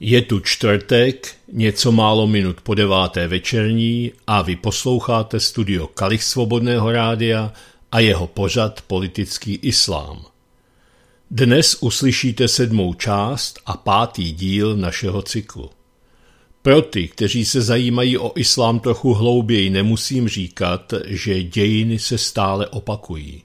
Je tu čtvrtek, něco málo minut po deváté večerní a vy posloucháte studio Kalich Svobodného rádia a jeho pořad Politický islám. Dnes uslyšíte sedmou část a pátý díl našeho cyklu. Pro ty, kteří se zajímají o islám trochu hlouběji, nemusím říkat, že dějiny se stále opakují.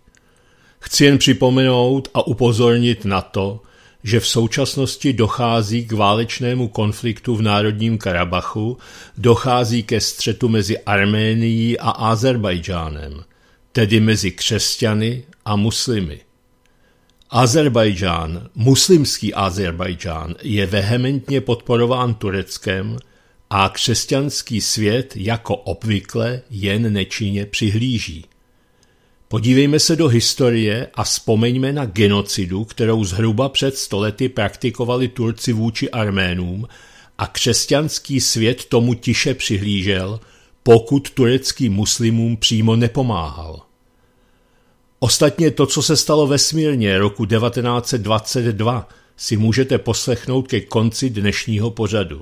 Chci jen připomenout a upozornit na to, že v současnosti dochází k válečnému konfliktu v Národním Karabachu, dochází ke střetu mezi Arménií a Azerbajdžánem, tedy mezi křesťany a muslimy. Azerbajdžán, muslimský Azerbajdžán, je vehementně podporován Tureckem a křesťanský svět jako obvykle jen nečinně přihlíží. Podívejme se do historie a vzpomeňme na genocidu, kterou zhruba před stolety praktikovali Turci vůči Arménům a křesťanský svět tomu tiše přihlížel, pokud tureckým muslimům přímo nepomáhal. Ostatně to, co se stalo ve Smírně roku 1922, si můžete poslechnout ke konci dnešního pořadu.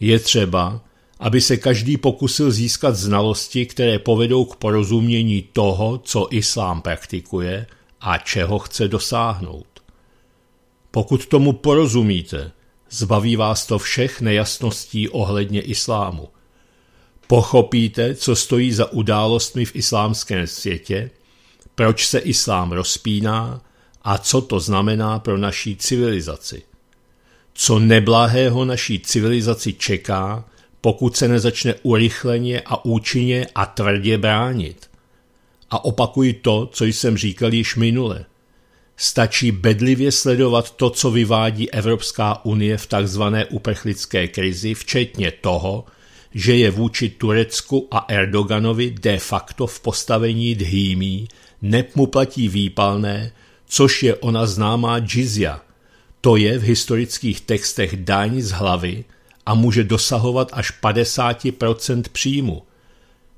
Je třeba, aby se každý pokusil získat znalosti, které povedou k porozumění toho, co islám praktikuje a čeho chce dosáhnout. Pokud tomu porozumíte, zbaví vás to všech nejasností ohledně islámu. Pochopíte, co stojí za událostmi v islámském světě, proč se islám rozpíná a co to znamená pro naší civilizaci. Co neblahého naší civilizaci čeká, pokud se nezačne urychleně a účinně a tvrdě bránit. A opakuji to, co jsem říkal již minule. Stačí bedlivě sledovat to, co vyvádí Evropská unie v tzv. uprchlické krizi, včetně toho, že je vůči Turecku a Erdoganovi de facto v postavení dhýmí, neb mu platí výpalné, což je ona známá džizia. To je v historických textech daň z hlavy, a může dosahovat až 50 příjmu.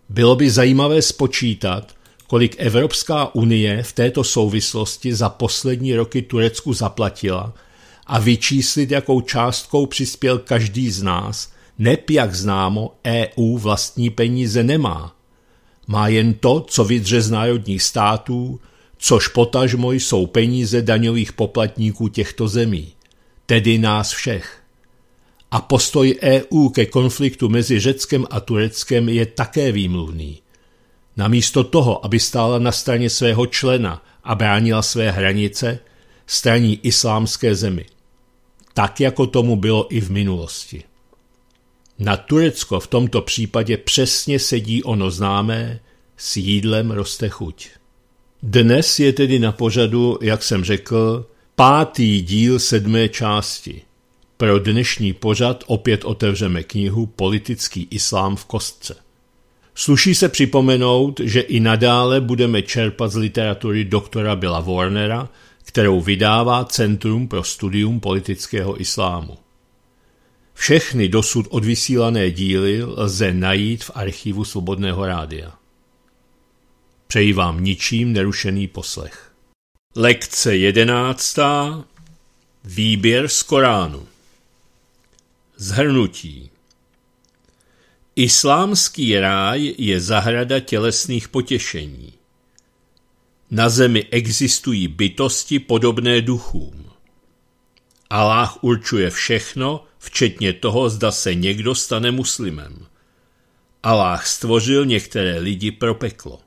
Bylo by zajímavé spočítat, kolik Evropská unie v této souvislosti za poslední roky Turecku zaplatila a vyčíslit, jakou částkou přispěl každý z nás, neb jak známo EU vlastní peníze nemá. Má jen to, co vydře z národních států, což potažmo jsou peníze daňových poplatníků těchto zemí, tedy nás všech a postoj EU ke konfliktu mezi Řeckem a Tureckem je také výmluvný. Namísto toho, aby stála na straně svého člena a bránila své hranice, straní islámské zemi. Tak jako tomu bylo i v minulosti. Na Turecko v tomto případě přesně sedí ono známé, s jídlem roste chuť. Dnes je tedy na pořadu, jak jsem řekl, pátý díl sedmé části – pro dnešní pořad opět otevřeme knihu Politický islám v kostce. Sluší se připomenout, že i nadále budeme čerpat z literatury doktora Billa Warnera, kterou vydává Centrum pro studium politického islámu. Všechny dosud odvysílané díly lze najít v archivu Svobodného rádia. Přeji vám ničím nerušený poslech. Lekce jedenáctá. Výběr z Koránu. Zhrnutí Islámský ráj je zahrada tělesných potěšení. Na zemi existují bytosti podobné duchům. Aláh určuje všechno, včetně toho, zda se někdo stane muslimem. Aláh stvořil některé lidi pro peklo.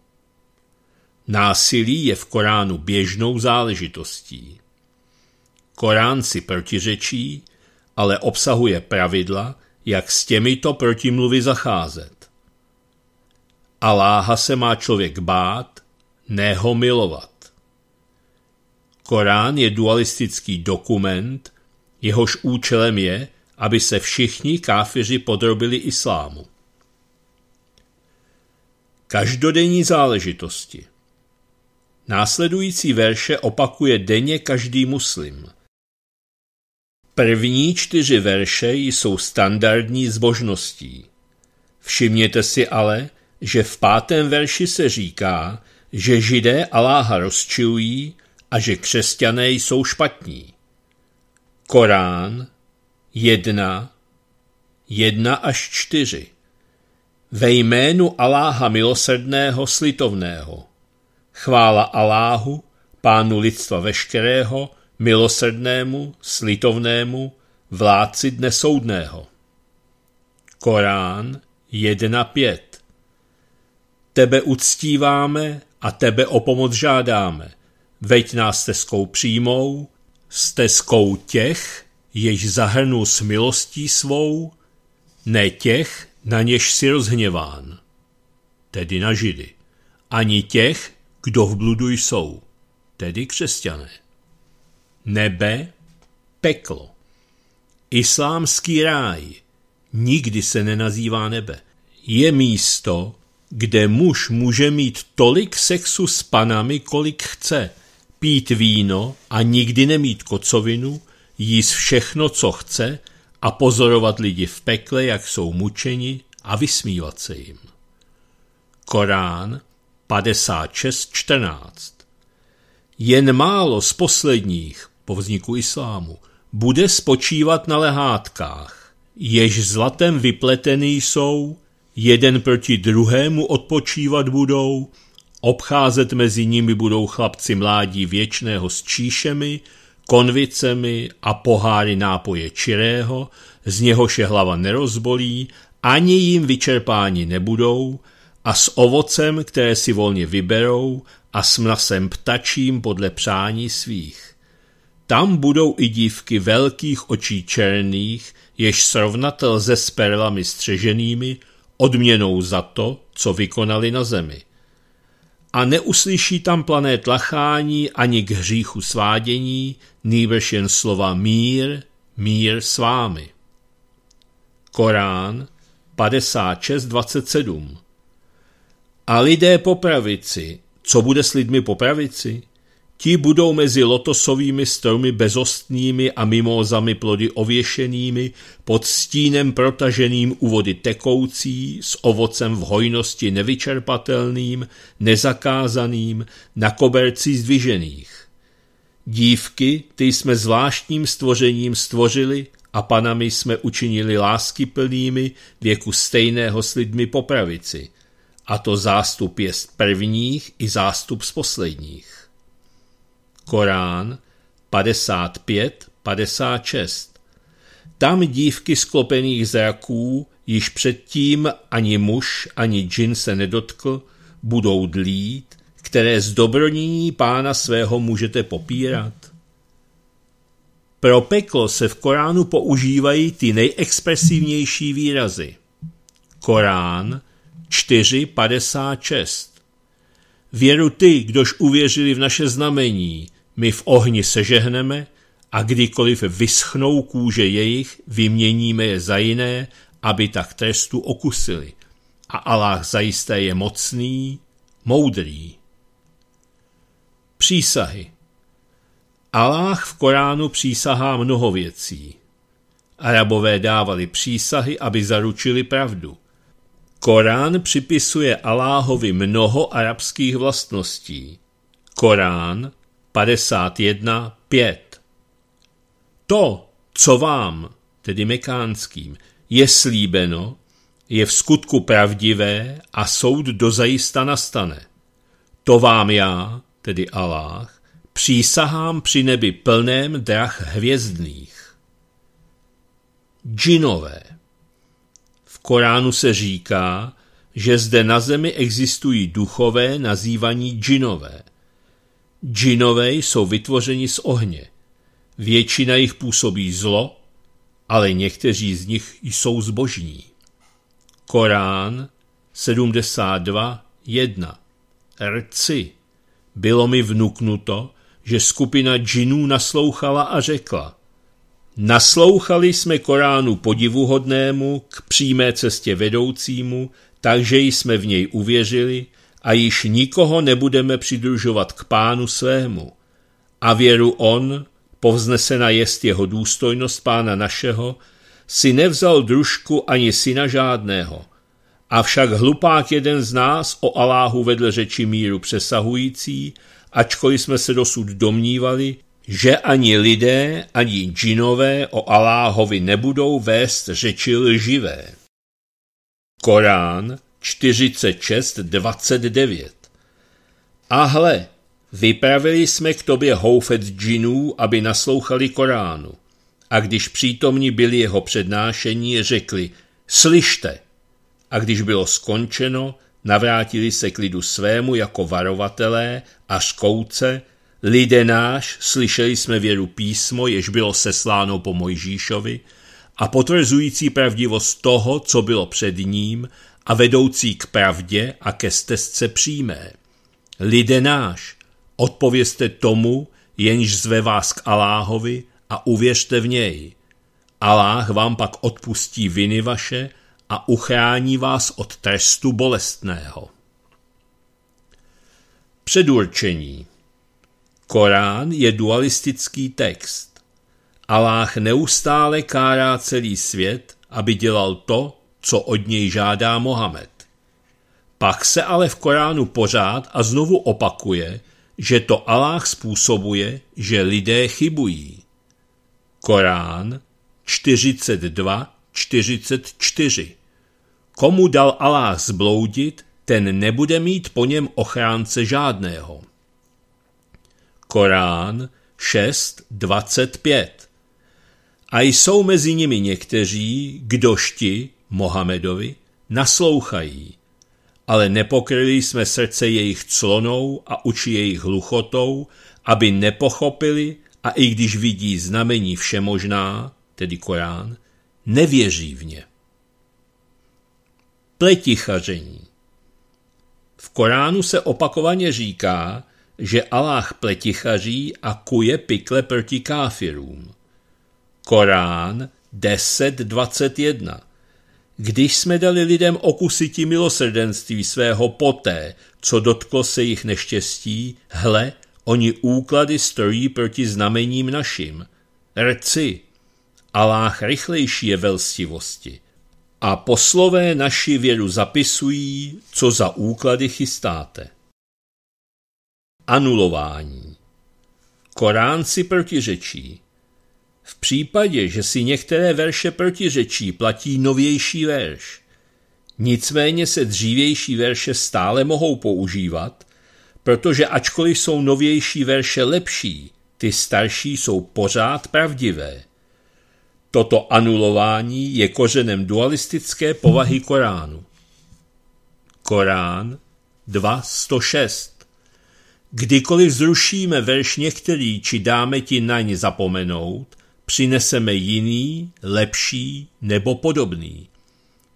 Násilí je v Koránu běžnou záležitostí. Korán si protiřečí, ale obsahuje pravidla, jak s těmito protimluvy zacházet. Aláha se má člověk bát, ne ho milovat. Korán je dualistický dokument, jehož účelem je, aby se všichni káfiři podrobili islámu. Každodenní záležitosti Následující verše opakuje denně každý muslim – První čtyři verše jsou standardní zbožností. Všimněte si ale, že v pátém verši se říká, že židé Aláha rozčilují a že křesťané jsou špatní. Korán 1, 1 až 4 Ve jménu Aláha milosrdného slitovného. Chvála Aláhu, pánu lidstva veškerého, milosrdnému, slitovnému, vládci dne soudného. Korán 1.5 Tebe uctíváme a tebe o pomoc žádáme. Veď nás stezkou přímou, stezkou těch, jež zahrnu s milostí svou, ne těch, na něž si rozhněván, tedy na židy, ani těch, kdo v bludu jsou, tedy křesťané nebe, peklo. Islámský ráj nikdy se nenazývá nebe. Je místo, kde muž může mít tolik sexu s panami, kolik chce, pít víno a nikdy nemít kocovinu, jíst všechno, co chce a pozorovat lidi v pekle, jak jsou mučeni a vysmívat se jim. Korán 56.14 Jen málo z posledních po vzniku islámu, bude spočívat na lehátkách, jež zlatem vypletený jsou, jeden proti druhému odpočívat budou, obcházet mezi nimi budou chlapci mládí věčného s číšemi, konvicemi a poháry nápoje čirého, z něhož je hlava nerozbolí, ani jim vyčerpáni nebudou, a s ovocem, které si volně vyberou, a s mlasem ptačím podle přání svých. Tam budou i dívky velkých očí černých, jež srovnatel se s perlami střeženými, odměnou za to, co vykonali na zemi. A neuslyší tam plané tlachání ani k hříchu svádění, nýbrž jen slova mír, mír s vámi. Korán 56.27 A lidé po pravici, co bude s lidmi po pravici? Ti budou mezi lotosovými stromy bezostnými a mimózami plody ověšenými, pod stínem protaženým u vody tekoucí, s ovocem v hojnosti nevyčerpatelným, nezakázaným, na koberci zdvižených. Dívky, ty jsme zvláštním stvořením stvořili a panami jsme učinili lásky plnými věku stejného s lidmi po pravici. A to zástup je z prvních i zástup z posledních. Korán 55-56. Tam dívky sklopených zraků již předtím ani muž, ani džin se nedotkl, budou dlít, které z dobronění pána svého můžete popírat. Pro peklo se v Koránu používají ty nejexpresivnější výrazy. Korán 4.56 Věru ty, kdož uvěřili v naše znamení, my v ohni sežehneme a kdykoliv vyschnou kůže jejich, vyměníme je za jiné, aby tak trestu okusili. A Allah zajisté je mocný, moudrý. Přísahy Allah v Koránu přísahá mnoho věcí. Arabové dávali přísahy, aby zaručili pravdu. Korán připisuje Aláhovi mnoho arabských vlastností. Korán 51.5 To, co vám, tedy mekánským, je slíbeno, je v skutku pravdivé a soud dozajista nastane. To vám já, tedy Aláh, přísahám při nebi plném drah hvězdných. Džinové Koránu se říká, že zde na zemi existují duchové nazývaní džinové. Džinové jsou vytvořeni z ohně. Většina jich působí zlo, ale někteří z nich jsou zbožní. Korán 72.1 Rci. Bylo mi vnuknuto, že skupina džinů naslouchala a řekla – Naslouchali jsme Koránu podivuhodnému, k přímé cestě vedoucímu, takže jsme v něj uvěřili a již nikoho nebudeme přidružovat k pánu svému. A věru on, povznesena jest jeho důstojnost pána našeho, si nevzal družku ani syna žádného. Avšak hlupák jeden z nás o Aláhu vedl řeči míru přesahující, ačkoliv jsme se dosud domnívali, že ani lidé, ani džinové o Aláhovi nebudou vést řeči lživé. Korán 46.29 A hle, vypravili jsme k tobě houfet džinů, aby naslouchali Koránu. A když přítomní byli jeho přednášení, řekli, slyšte. A když bylo skončeno, navrátili se k lidu svému jako varovatelé a škouce, Lidé náš, slyšeli jsme věru písmo, jež bylo sesláno po Mojžíšovi a potvrzující pravdivost toho, co bylo před ním a vedoucí k pravdě a ke stezce přímé. Lidé náš, odpovězte tomu, jenž zve vás k Aláhovi a uvěřte v něj. Aláh vám pak odpustí viny vaše a uchrání vás od trestu bolestného. Předurčení Korán je dualistický text. Aláh neustále kárá celý svět, aby dělal to, co od něj žádá Mohamed. Pak se ale v Koránu pořád a znovu opakuje, že to Aláh způsobuje, že lidé chybují. Korán 42, 44 Komu dal Aláh zbloudit, ten nebude mít po něm ochránce žádného. Korán 6.25. A jsou mezi nimi někteří, kdo ti, Mohamedovi, naslouchají, ale nepokryli jsme srdce jejich clonou a uči jejich hluchotou, aby nepochopili a i když vidí znamení všemožná, tedy Korán, nevěří v ně. Pletichaření V Koránu se opakovaně říká, že Aláh pletichaří a kuje pikle proti káfirům. Korán 10.21 Když jsme dali lidem okusití milosrdenství svého poté, co dotklo se jich neštěstí, hle, oni úklady stojí proti znamením našim. Rci, Aláh rychlejší je velstivosti. A poslové naši věru zapisují, co za úklady chystáte anulování. Korán si protiřečí. V případě, že si některé verše protiřečí, platí novější verš. Nicméně se dřívější verše stále mohou používat, protože ačkoliv jsou novější verše lepší, ty starší jsou pořád pravdivé. Toto anulování je kořenem dualistické povahy Koránu. Korán 2.106 Kdykoliv zrušíme verš některý či dáme ti na ně zapomenout, přineseme jiný, lepší nebo podobný.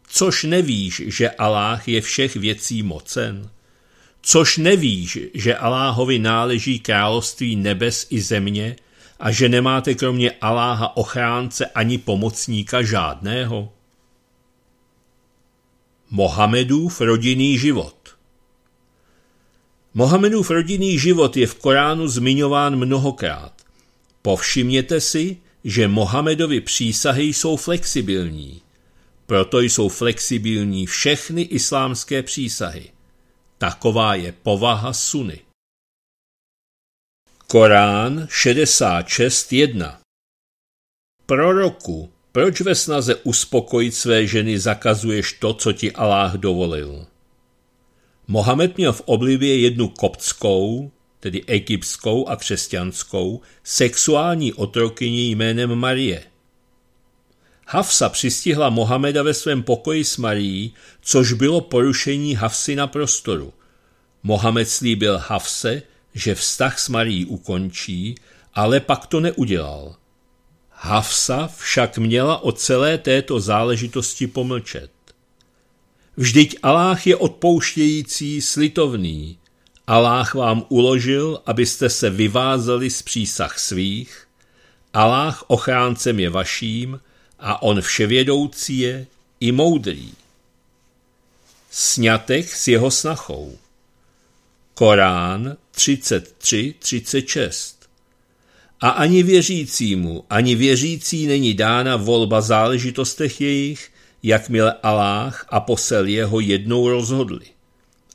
Což nevíš, že Aláh je všech věcí mocen? Což nevíš, že Aláhovi náleží království nebes i země a že nemáte kromě Aláha ochránce ani pomocníka žádného? Mohamedův rodinný život Mohamedův rodinný život je v Koránu zmiňován mnohokrát. Povšimněte si, že Mohamedovy přísahy jsou flexibilní. Proto jsou flexibilní všechny islámské přísahy. Taková je povaha suny. Korán 66.1 Proroku, proč ve snaze uspokojit své ženy zakazuješ to, co ti Aláh dovolil? Mohamed měl v oblibě jednu koptskou, tedy egyptskou a křesťanskou, sexuální otrokyni jménem Marie. Hafsa přistihla Mohameda ve svém pokoji s Marií, což bylo porušení Hafsy na prostoru. Mohamed slíbil Hafse, že vztah s Marií ukončí, ale pak to neudělal. Hafsa však měla o celé této záležitosti pomlčet. Vždyť Aláh je odpouštějící, slitovný. Aláh vám uložil, abyste se vyvázali z přísah svých. Aláh ochráncem je vaším a on vševědoucí je i moudrý. Sňatek s jeho snachou Korán 33.36 A ani věřícímu, ani věřící není dána volba záležitostech jejich, jakmile Aláh a posel jeho jednou rozhodli.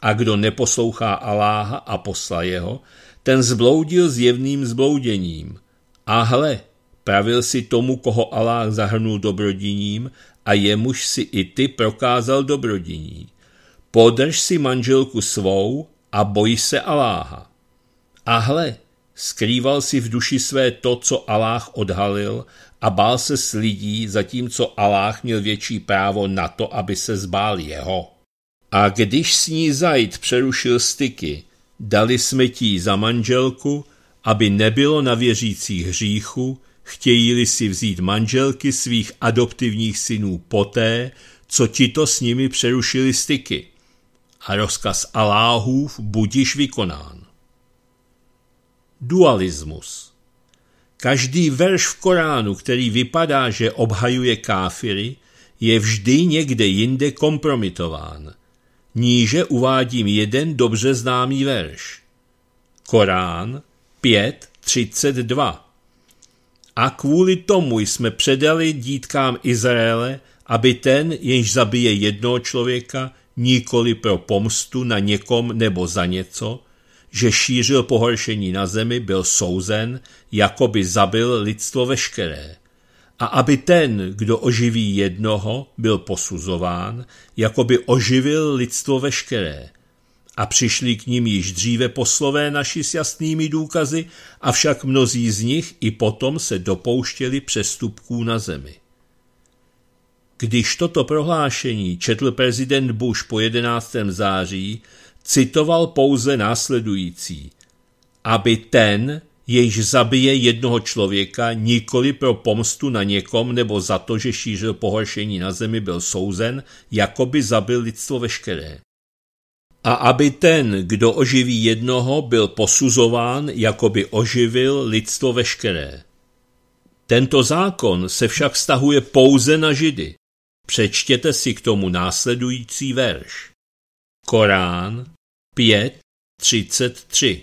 A kdo neposlouchá Aláha a posla jeho, ten zbloudil zjevným zblouděním. A hle, pravil si tomu, koho Aláh zahrnul dobrodiním a jemuž si i ty prokázal dobrodiní. Podrž si manželku svou a boj se Aláha. A hle, skrýval si v duši své to, co Aláh odhalil a bál se s lidí, zatímco Aláh měl větší právo na to, aby se zbál jeho. A když s ní zajít přerušil styky, dali jsme ti za manželku, aby nebylo na věřících hříchu, chtějí-li si vzít manželky svých adoptivních synů poté, co ti to s nimi přerušili styky. A rozkaz Aláhův budiš vykonán. Dualismus Každý verš v Koránu, který vypadá, že obhajuje káfiry, je vždy někde jinde kompromitován. Níže uvádím jeden dobře známý verš. Korán 5.32 A kvůli tomu jsme předali dítkám Izraele, aby ten, jenž zabije jednoho člověka, nikoli pro pomstu na někom nebo za něco, že šířil pohoršení na zemi, byl souzen, jako by zabil lidstvo veškeré. A aby ten, kdo oživí jednoho, byl posuzován, jako by oživil lidstvo veškeré. A přišli k ním již dříve poslové naši s jasnými důkazy, avšak mnozí z nich i potom se dopouštěli přestupků na zemi. Když toto prohlášení četl prezident Bush po 11. září, citoval pouze následující. Aby ten, jejž zabije jednoho člověka, nikoli pro pomstu na někom nebo za to, že šířil pohoršení na zemi, byl souzen, jako by zabil lidstvo veškeré. A aby ten, kdo oživí jednoho, byl posuzován, jako by oživil lidstvo veškeré. Tento zákon se však stahuje pouze na židy. Přečtěte si k tomu následující verš. Korán 5.33.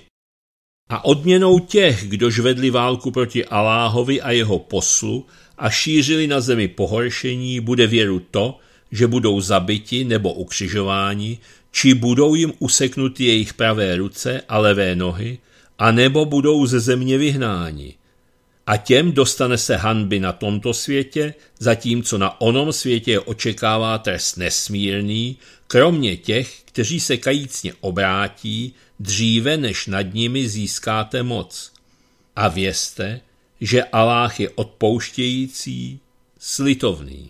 A odměnou těch, kdož vedli válku proti Aláhovi a jeho poslu a šířili na zemi pohoršení, bude věru to, že budou zabiti nebo ukřižováni, či budou jim useknuty jejich pravé ruce a levé nohy, a nebo budou ze země vyhnáni a těm dostane se hanby na tomto světě, zatímco na onom světě je očekává trest nesmírný, kromě těch, kteří se kajícně obrátí, dříve než nad nimi získáte moc. A vězte, že Aláh je odpouštějící, slitovný.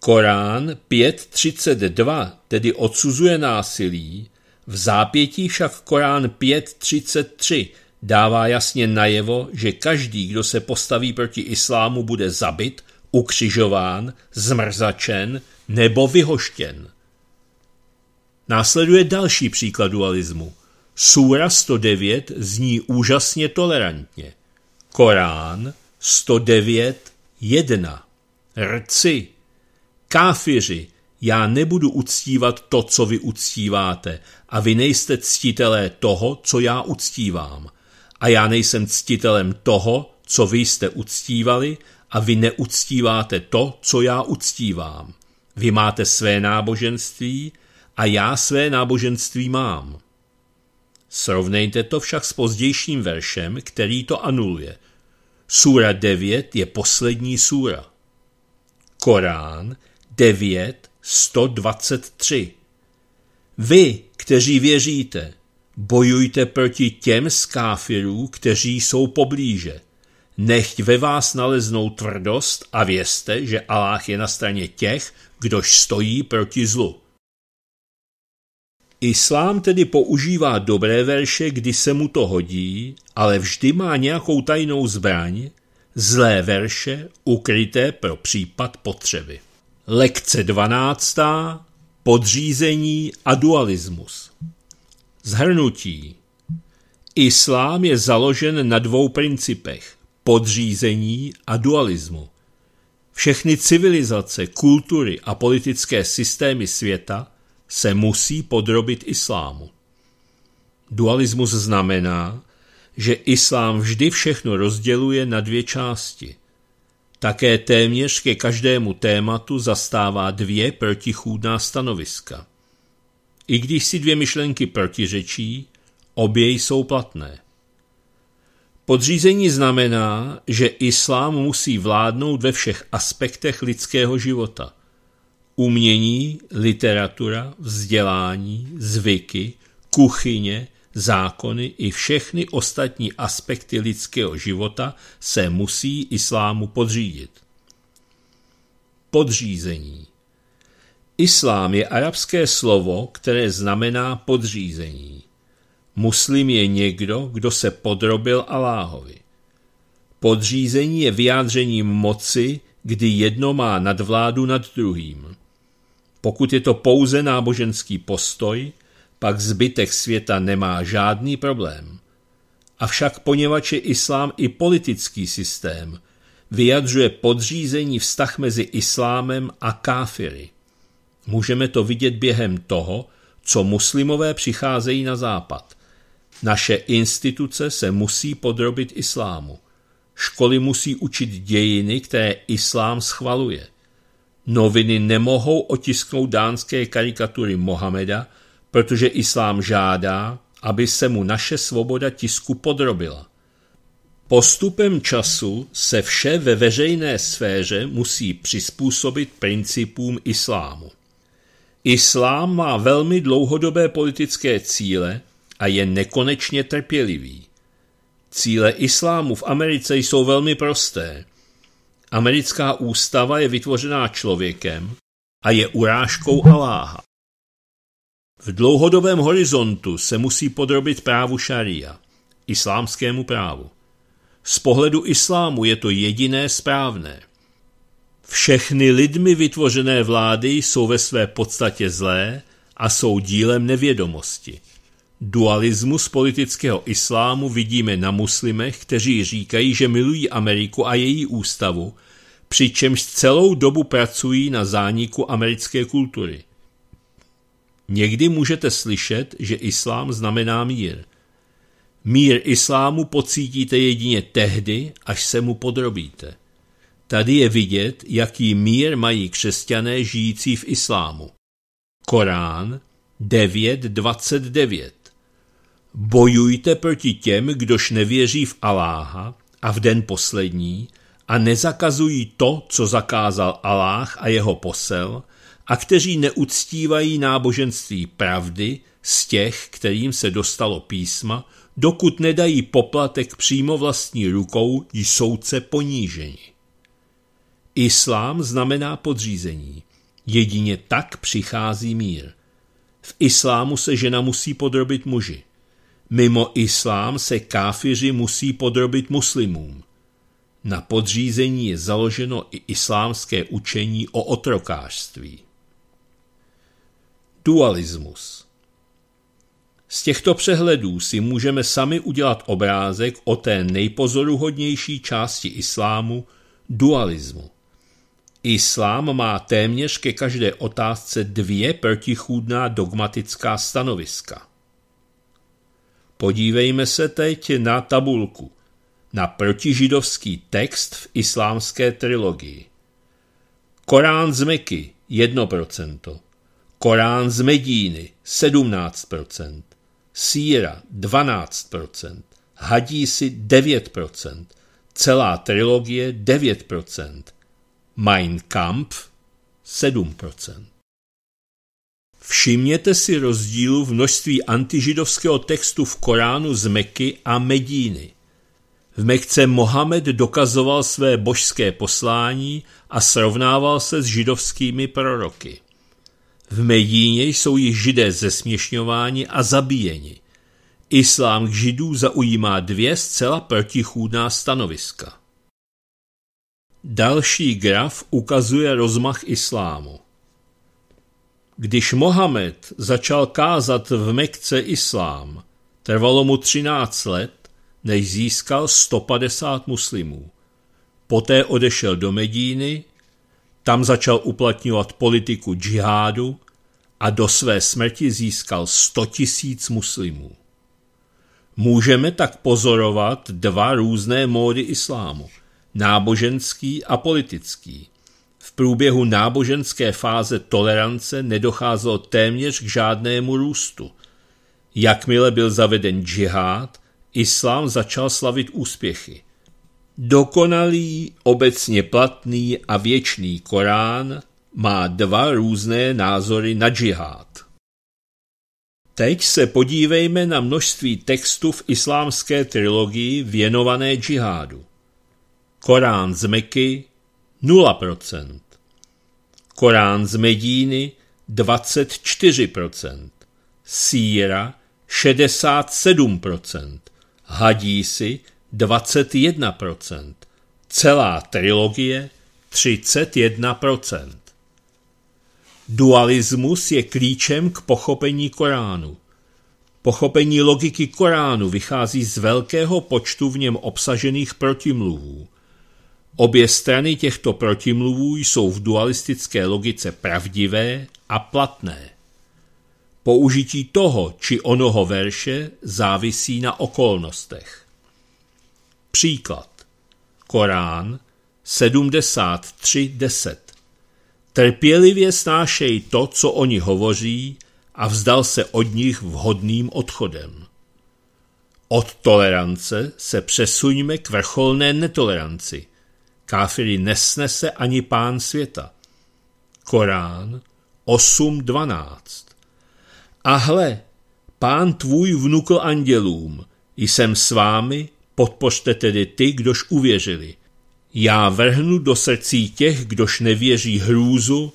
Korán 5.32 tedy odsuzuje násilí, v zápětí však Korán 5.33 dává jasně najevo, že každý, kdo se postaví proti islámu, bude zabit, ukřižován, zmrzačen nebo vyhoštěn. Následuje další příklad dualismu. Súra 109 zní úžasně tolerantně. Korán 109:1. Rci. Káfiři, já nebudu uctívat to, co vy uctíváte, a vy nejste ctitelé toho, co já uctívám – a já nejsem ctitelem toho, co vy jste uctívali, a vy neuctíváte to, co já uctívám. Vy máte své náboženství a já své náboženství mám. Srovnejte to však s pozdějším veršem, který to anuluje. Súra 9 je poslední súra. Korán 9.123 Vy, kteří věříte, Bojujte proti těm z káfirů, kteří jsou poblíže. Nechť ve vás naleznou tvrdost a vězte, že Aláh je na straně těch, kdož stojí proti zlu. Islám tedy používá dobré verše, kdy se mu to hodí, ale vždy má nějakou tajnou zbraň, zlé verše ukryté pro případ potřeby. Lekce 12. Podřízení a dualismus. Zhrnutí. Islám je založen na dvou principech podřízení a dualismu. Všechny civilizace, kultury a politické systémy světa se musí podrobit islámu. Dualismus znamená, že islám vždy všechno rozděluje na dvě části. Také téměř ke každému tématu zastává dvě protichůdná stanoviska. I když si dvě myšlenky protiřečí, obě jsou platné. Podřízení znamená, že islám musí vládnout ve všech aspektech lidského života. Umění, literatura, vzdělání, zvyky, kuchyně, zákony i všechny ostatní aspekty lidského života se musí islámu podřídit. Podřízení Islám je arabské slovo, které znamená podřízení. Muslim je někdo, kdo se podrobil Aláhovi. Podřízení je vyjádřením moci, kdy jedno má nadvládu nad druhým. Pokud je to pouze náboženský postoj, pak zbytek světa nemá žádný problém. Avšak poněvadž je islám i politický systém, vyjadřuje podřízení vztah mezi islámem a káfiry. Můžeme to vidět během toho, co muslimové přicházejí na západ. Naše instituce se musí podrobit islámu. Školy musí učit dějiny, které islám schvaluje. Noviny nemohou otisknout dánské karikatury Mohameda, protože islám žádá, aby se mu naše svoboda tisku podrobila. Postupem času se vše ve veřejné sféře musí přizpůsobit principům islámu. Islám má velmi dlouhodobé politické cíle a je nekonečně trpělivý. Cíle islámu v Americe jsou velmi prosté. Americká ústava je vytvořená člověkem a je urážkou Aláha. V dlouhodobém horizontu se musí podrobit právu šaria, islámskému právu. Z pohledu islámu je to jediné správné – všechny lidmi vytvořené vlády jsou ve své podstatě zlé a jsou dílem nevědomosti. Dualismus politického islámu vidíme na muslimech, kteří říkají, že milují Ameriku a její ústavu, přičemž celou dobu pracují na zániku americké kultury. Někdy můžete slyšet, že islám znamená mír. Mír islámu pocítíte jedině tehdy, až se mu podrobíte. Tady je vidět, jaký mír mají křesťané žijící v islámu. Korán 9.29 Bojujte proti těm, kdož nevěří v Aláha a v den poslední a nezakazují to, co zakázal Aláh a jeho posel a kteří neuctívají náboženství pravdy z těch, kterým se dostalo písma, dokud nedají poplatek přímo vlastní rukou, jsou se poníženi. Islám znamená podřízení. Jedině tak přichází mír. V islámu se žena musí podrobit muži. Mimo islám se káfiři musí podrobit muslimům. Na podřízení je založeno i islámské učení o otrokářství. Dualismus Z těchto přehledů si můžeme sami udělat obrázek o té nejpozoruhodnější části islámu – dualismu. Islám má téměř ke každé otázce dvě protichůdná dogmatická stanoviska. Podívejme se teď na tabulku, na protižidovský text v islámské trilogii. Korán z Meky 1%, Korán z Medíny 17%, Síra 12%, Hadísi 9%, celá trilogie 9%, Mein Kampf 7%. Všimněte si rozdílu v množství antižidovského textu v Koránu z Meky a Medíny. V Mekce Mohamed dokazoval své božské poslání a srovnával se s židovskými proroky. V Medíně jsou již židé zesměšňováni a zabíjeni. Islám k židů zaujímá dvě zcela protichůdná stanoviska. Další graf ukazuje rozmach islámu. Když Mohamed začal kázat v Mekce islám, trvalo mu 13 let, než získal 150 muslimů. Poté odešel do Medíny, tam začal uplatňovat politiku džihádu a do své smrti získal 100 tisíc muslimů. Můžeme tak pozorovat dva různé módy islámu – náboženský a politický. V průběhu náboženské fáze tolerance nedocházelo téměř k žádnému růstu. Jakmile byl zaveden džihád, islám začal slavit úspěchy. Dokonalý, obecně platný a věčný Korán má dva různé názory na džihád. Teď se podívejme na množství textů v islámské trilogii věnované džihádu. Korán z Meky 0%, Korán z Medíny 24%, Síra 67%, Hadísy 21%, celá trilogie 31%. Dualismus je klíčem k pochopení Koránu. Pochopení logiky Koránu vychází z velkého počtu v něm obsažených protimluvů. Obě strany těchto protimluvů jsou v dualistické logice pravdivé a platné. Použití toho či onoho verše závisí na okolnostech. Příklad. Korán 73.10 Trpělivě snášej to, co oni hovoří, a vzdal se od nich vhodným odchodem. Od tolerance se přesuňme k vrcholné netoleranci – Káfiry nesnese ani pán světa. Korán 8.12 A hle, pán tvůj vnukl andělům, jsem s vámi, podpořte tedy ty, kdož uvěřili. Já vrhnu do srdcí těch, kdož nevěří hrůzu,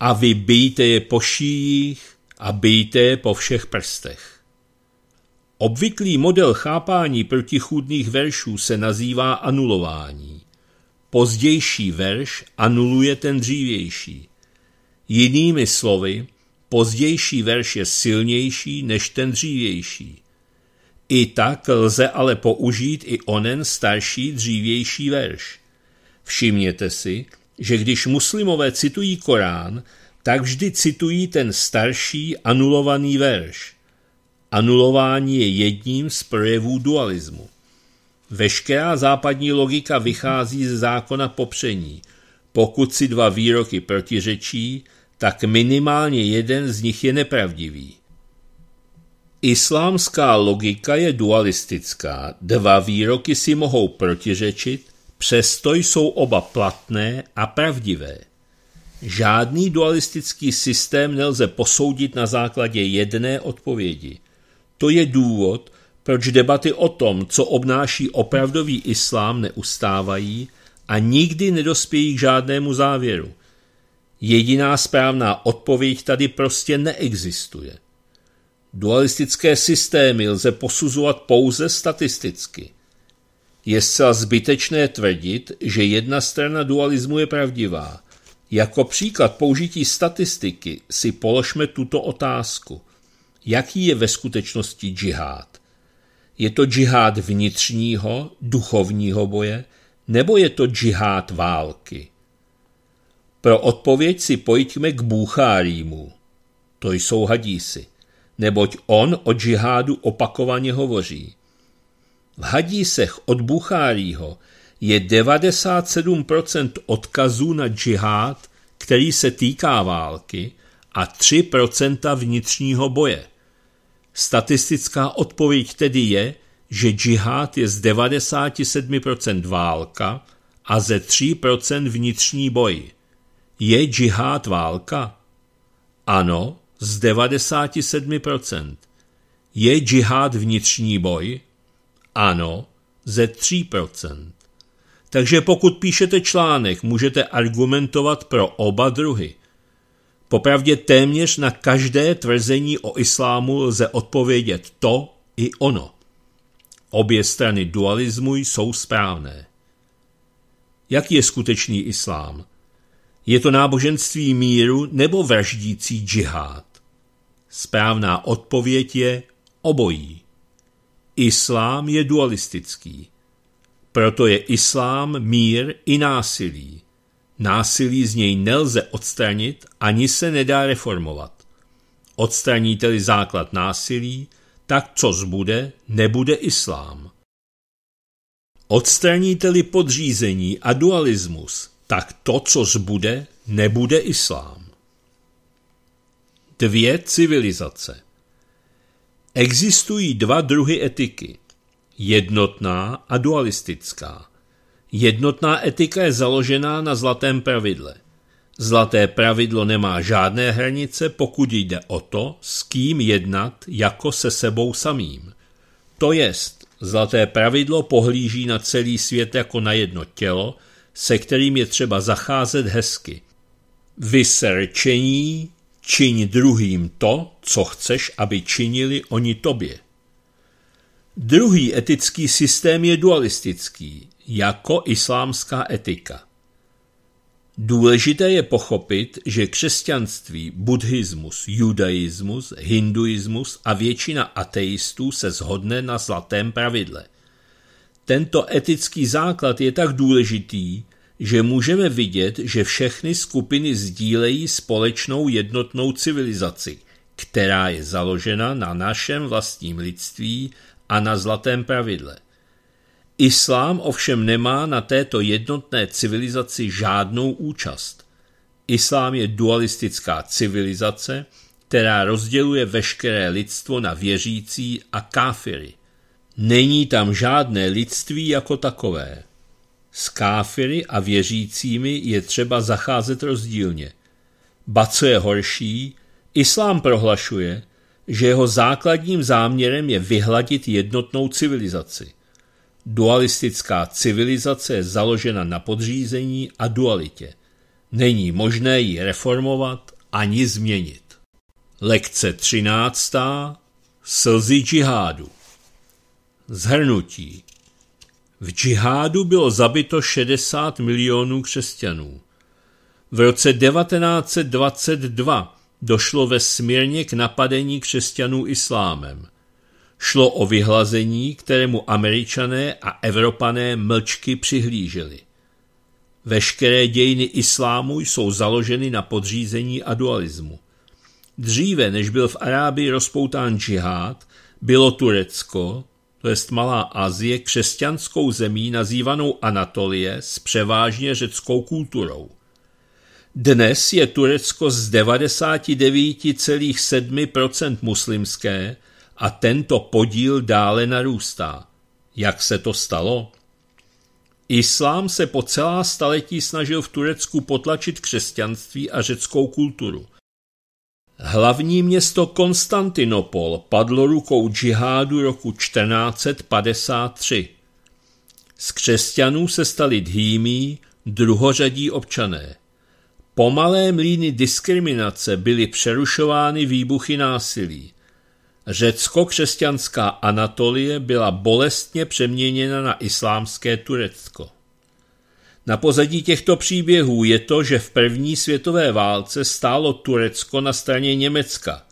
a vy bijte je po šíjích a bijte je po všech prstech. Obvyklý model chápání protichůdných veršů se nazývá anulování pozdější verš anuluje ten dřívější. Jinými slovy, pozdější verš je silnější než ten dřívější. I tak lze ale použít i onen starší dřívější verš. Všimněte si, že když muslimové citují Korán, tak vždy citují ten starší anulovaný verš. Anulování je jedním z projevů dualismu. Veškerá západní logika vychází ze zákona popření. Pokud si dva výroky protiřečí, tak minimálně jeden z nich je nepravdivý. Islámská logika je dualistická. Dva výroky si mohou protiřečit, přesto jsou oba platné a pravdivé. Žádný dualistický systém nelze posoudit na základě jedné odpovědi. To je důvod, proč debaty o tom, co obnáší opravdový islám, neustávají a nikdy nedospějí k žádnému závěru. Jediná správná odpověď tady prostě neexistuje. Dualistické systémy lze posuzovat pouze statisticky. Je zcela zbytečné tvrdit, že jedna strana dualismu je pravdivá. Jako příklad použití statistiky si položme tuto otázku. Jaký je ve skutečnosti džihád? Je to džihád vnitřního, duchovního boje, nebo je to džihád války? Pro odpověď si pojďme k Bůchárýmu. To jsou hadísi, neboť on o džihádu opakovaně hovoří. V hadísech od Buchárího je 97% odkazů na džihád, který se týká války, a 3% vnitřního boje – Statistická odpověď tedy je, že džihad je z 97% válka a ze 3% vnitřní boj. Je džihad válka? Ano, z 97%. Je džihad vnitřní boj? Ano, ze 3%. Takže pokud píšete článek, můžete argumentovat pro oba druhy – Popravdě téměř na každé tvrzení o islámu lze odpovědět to i ono. Obě strany dualismu jsou správné. Jak je skutečný islám? Je to náboženství míru nebo vraždící džihád? Správná odpověď je obojí. Islám je dualistický. Proto je islám mír i násilí. Násilí z něj nelze odstranit ani se nedá reformovat. Odstraníte-li základ násilí, tak co zbude, nebude islám. Odstraníte-li podřízení a dualismus, tak to, co zbude, nebude islám. Dvě civilizace Existují dva druhy etiky, jednotná a dualistická – Jednotná etika je založená na zlatém pravidle. Zlaté pravidlo nemá žádné hranice, pokud jde o to, s kým jednat jako se sebou samým. To jest, zlaté pravidlo pohlíží na celý svět jako na jedno tělo, se kterým je třeba zacházet hezky. Vysrčení čiň druhým to, co chceš, aby činili oni tobě. Druhý etický systém je dualistický jako islámská etika. Důležité je pochopit, že křesťanství, buddhismus, judaismus, hinduismus a většina ateistů se zhodne na zlatém pravidle. Tento etický základ je tak důležitý, že můžeme vidět, že všechny skupiny sdílejí společnou jednotnou civilizaci, která je založena na našem vlastním lidství a na zlatém pravidle. Islám ovšem nemá na této jednotné civilizaci žádnou účast. Islám je dualistická civilizace, která rozděluje veškeré lidstvo na věřící a káfiry. Není tam žádné lidství jako takové. S káfiry a věřícími je třeba zacházet rozdílně. Ba co je horší, islám prohlašuje, že jeho základním záměrem je vyhladit jednotnou civilizaci. Dualistická civilizace je založena na podřízení a dualitě. Není možné ji reformovat ani změnit. Lekce 13. Slzy džihádu Zhrnutí V džihádu bylo zabito 60 milionů křesťanů. V roce 1922 došlo ve Smírně k napadení křesťanů islámem – Šlo o vyhlazení, kterému američané a evropané mlčky přihlíželi. Veškeré dějiny islámu jsou založeny na podřízení a dualismu. Dříve, než byl v Arábii rozpoután džihád, bylo Turecko, to jest Malá Asie, křesťanskou zemí nazývanou Anatolie s převážně řeckou kulturou. Dnes je Turecko z 99,7% muslimské a tento podíl dále narůstá. Jak se to stalo? Islám se po celá staletí snažil v Turecku potlačit křesťanství a řeckou kulturu. Hlavní město Konstantinopol padlo rukou džihádu roku 1453. Z křesťanů se stali dhýmí, druhořadí občané. Pomalé mlíny diskriminace byly přerušovány výbuchy násilí. Řecko-křesťanská Anatolie byla bolestně přeměněna na islámské Turecko. Na pozadí těchto příběhů je to, že v první světové válce stálo Turecko na straně Německa.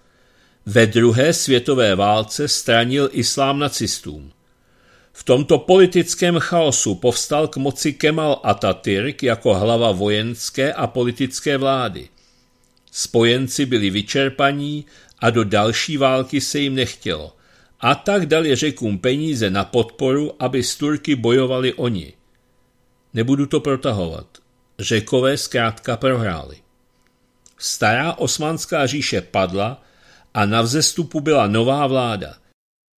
Ve druhé světové válce stranil islám nacistům. V tomto politickém chaosu povstal k moci Kemal Atatürk jako hlava vojenské a politické vlády. Spojenci byli vyčerpaní a do další války se jim nechtělo. A tak dali řekům peníze na podporu, aby s Turky bojovali oni. Nebudu to protahovat. Řekové zkrátka prohráli. Stará osmanská říše padla a na vzestupu byla nová vláda.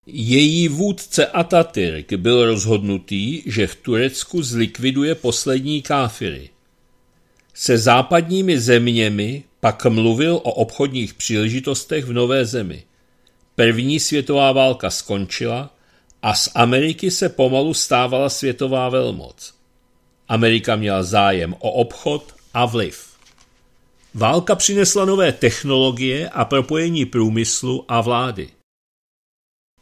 Její vůdce Atatürk byl rozhodnutý, že v Turecku zlikviduje poslední káfiry. Se západními zeměmi pak mluvil o obchodních příležitostech v nové zemi. První světová válka skončila a z Ameriky se pomalu stávala světová velmoc. Amerika měla zájem o obchod a vliv. Válka přinesla nové technologie a propojení průmyslu a vlády.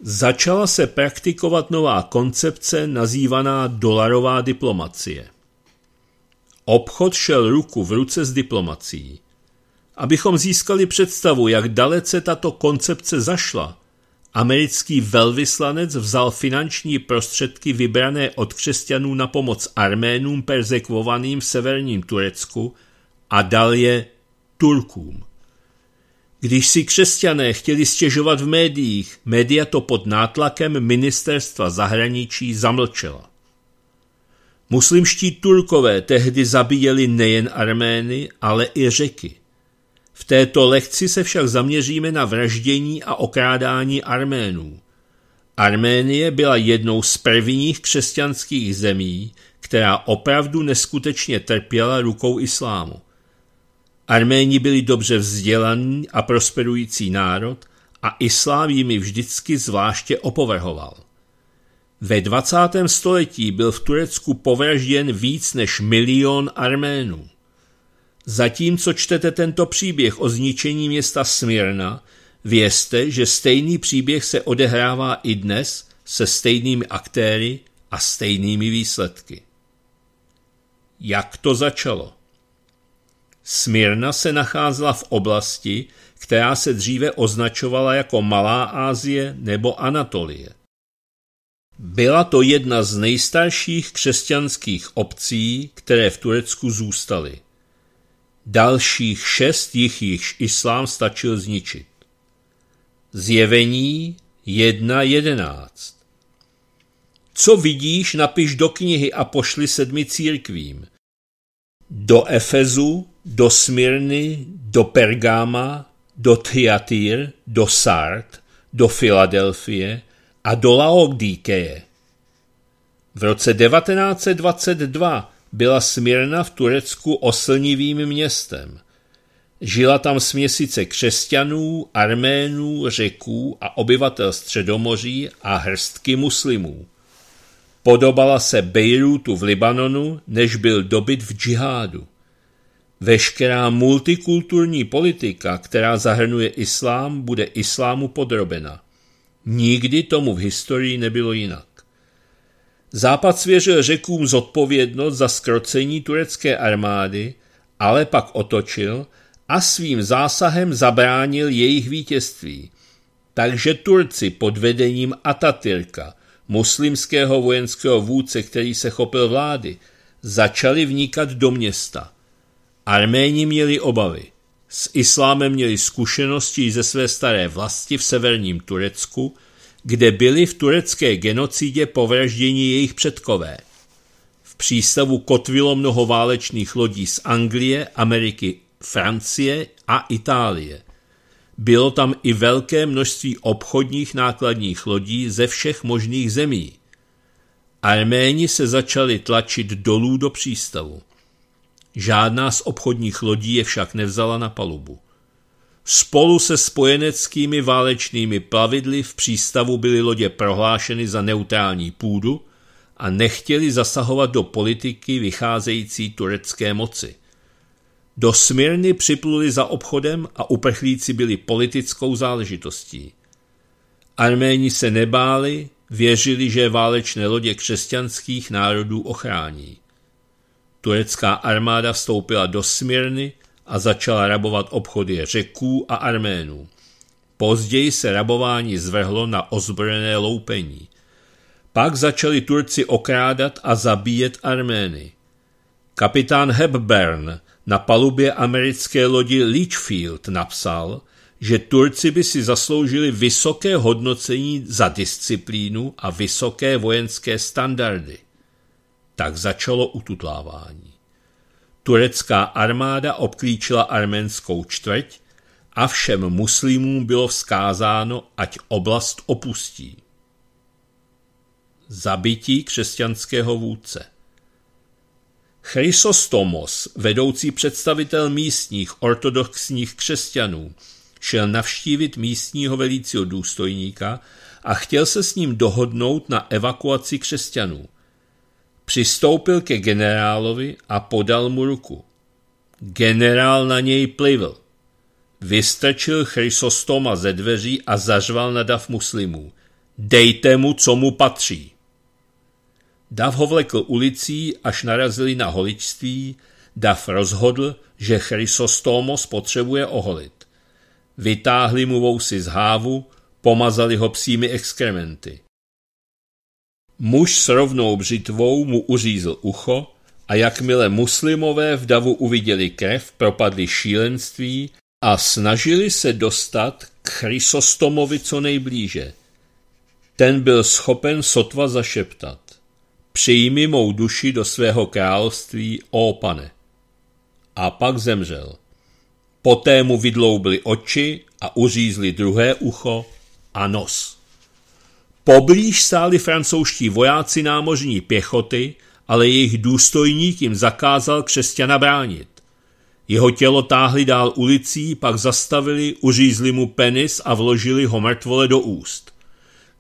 Začala se praktikovat nová koncepce nazývaná dolarová diplomacie. Obchod šel ruku v ruce s diplomací. Abychom získali představu, jak dalece tato koncepce zašla, americký velvyslanec vzal finanční prostředky vybrané od křesťanů na pomoc Arménům perzekvovaným v severním Turecku a dal je Turkům. Když si křesťané chtěli stěžovat v médiích, média to pod nátlakem ministerstva zahraničí zamlčela. Muslimští Turkové tehdy zabíjeli nejen Armény, ale i Řeky. V této lekci se však zaměříme na vraždění a okrádání Arménů. Arménie byla jednou z prvních křesťanských zemí, která opravdu neskutečně trpěla rukou islámu. Arméni byli dobře vzdělaný a prosperující národ a islám jimi vždycky zvláště opovrhoval. Ve 20. století byl v Turecku povražděn víc než milion Arménů. Zatímco čtete tento příběh o zničení města Smirna, vězte, že stejný příběh se odehrává i dnes se stejnými aktéry a stejnými výsledky. Jak to začalo? Smirna se nacházela v oblasti, která se dříve označovala jako Malá Ázie nebo Anatolie – byla to jedna z nejstarších křesťanských obcí, které v Turecku zůstaly. Dalších šest jich již islám stačil zničit. Zjevení 1.11 Co vidíš, napiš do knihy a pošli sedmi církvím. Do Efezu, do Smirny, do Pergáma, do Thyatýr, do Sart, do Filadelfie, a do Laodíkeje. V roce 1922 byla Smirna v Turecku oslnivým městem. Žila tam směsice křesťanů, arménů, řeků a obyvatel Středomoří a hrstky muslimů. Podobala se Bejrútu v Libanonu, než byl dobyt v džihádu. Veškerá multikulturní politika, která zahrnuje islám, bude islámu podrobena. Nikdy tomu v historii nebylo jinak. Západ svěřil řekům zodpovědnost za skrocení turecké armády, ale pak otočil a svým zásahem zabránil jejich vítězství. Takže Turci pod vedením Atatürka, muslimského vojenského vůdce, který se chopil vlády, začali vnikat do města. Arméni měli obavy. S islámem měli zkušenosti ze své staré vlasti v severním Turecku, kde byli v turecké genocidě povražděni jejich předkové. V přístavu kotvilo mnoho válečných lodí z Anglie, Ameriky, Francie a Itálie. Bylo tam i velké množství obchodních nákladních lodí ze všech možných zemí. Arméni se začali tlačit dolů do přístavu. Žádná z obchodních lodí je však nevzala na palubu. Spolu se spojeneckými válečnými plavidly v přístavu byly lodě prohlášeny za neutrální půdu a nechtěli zasahovat do politiky vycházející turecké moci. Do Smirny připluli za obchodem a uprchlíci byli politickou záležitostí. Arméni se nebáli, věřili, že válečné lodě křesťanských národů ochrání. Turecká armáda vstoupila do Smirny a začala rabovat obchody Řeků a Arménů. Později se rabování zvrhlo na ozbrojené loupení. Pak začali Turci okrádat a zabíjet Armény. Kapitán Hepburn na palubě americké lodi Leachfield napsal, že Turci by si zasloužili vysoké hodnocení za disciplínu a vysoké vojenské standardy tak začalo ututlávání. Turecká armáda obklíčila arménskou čtvrť a všem muslimům bylo vzkázáno, ať oblast opustí. Zabití křesťanského vůdce Chrysostomos, vedoucí představitel místních ortodoxních křesťanů, šel navštívit místního velícího důstojníka a chtěl se s ním dohodnout na evakuaci křesťanů – Přistoupil ke generálovi a podal mu ruku. Generál na něj plivl. Vystrčil Chrysostoma ze dveří a zařval na dav muslimů. Dejte mu, co mu patří. Dav ho vlekl ulicí, až narazili na holičství, Dav rozhodl, že Chrysostomos potřebuje oholit. Vytáhli mu vousy z hávu, pomazali ho psími exkrementy. Muž s rovnou břitvou mu uřízl ucho a jakmile muslimové v davu uviděli krev, propadli šílenství a snažili se dostat k Chrysostomovi co nejblíže. Ten byl schopen sotva zašeptat. Přijmi mou duši do svého království, ó pane. A pak zemřel. Poté mu vydloubili oči a uřízli druhé ucho a nos. Poblíž stáli francouzští vojáci námořní pěchoty, ale jejich důstojník jim zakázal křesťana bránit. Jeho tělo táhli dál ulicí, pak zastavili, uřízli mu penis a vložili ho mrtvole do úst.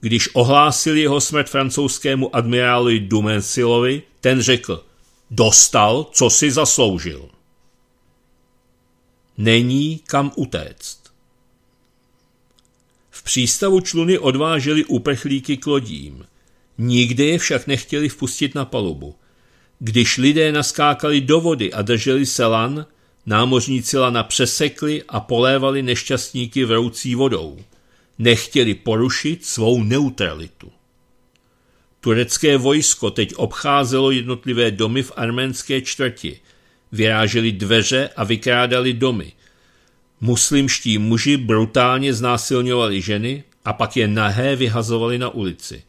Když ohlásili jeho smrt francouzskému admirálu Dumensilovi, ten řekl, dostal, co si zasloužil. Není kam utéct přístavu čluny odvážely uprchlíky k lodím. Nikdy je však nechtěli vpustit na palubu. Když lidé naskákali do vody a drželi se lan, námořníci lana přesekli a polévali nešťastníky vroucí vodou. Nechtěli porušit svou neutralitu. Turecké vojsko teď obcházelo jednotlivé domy v arménské čtvrti, vyráželi dveře a vykrádali domy, Muslimští muži brutálně znásilňovali ženy a pak je nahé vyhazovali na ulici.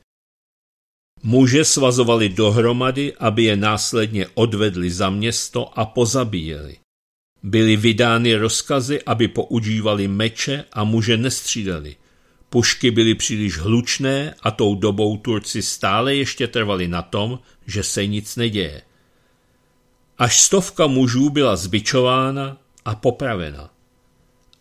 Muže svazovali dohromady, aby je následně odvedli za město a pozabíjeli. Byly vydány rozkazy, aby používali meče a muže nestřídali. Pušky byly příliš hlučné a tou dobou Turci stále ještě trvali na tom, že se nic neděje. Až stovka mužů byla zbičována a popravena.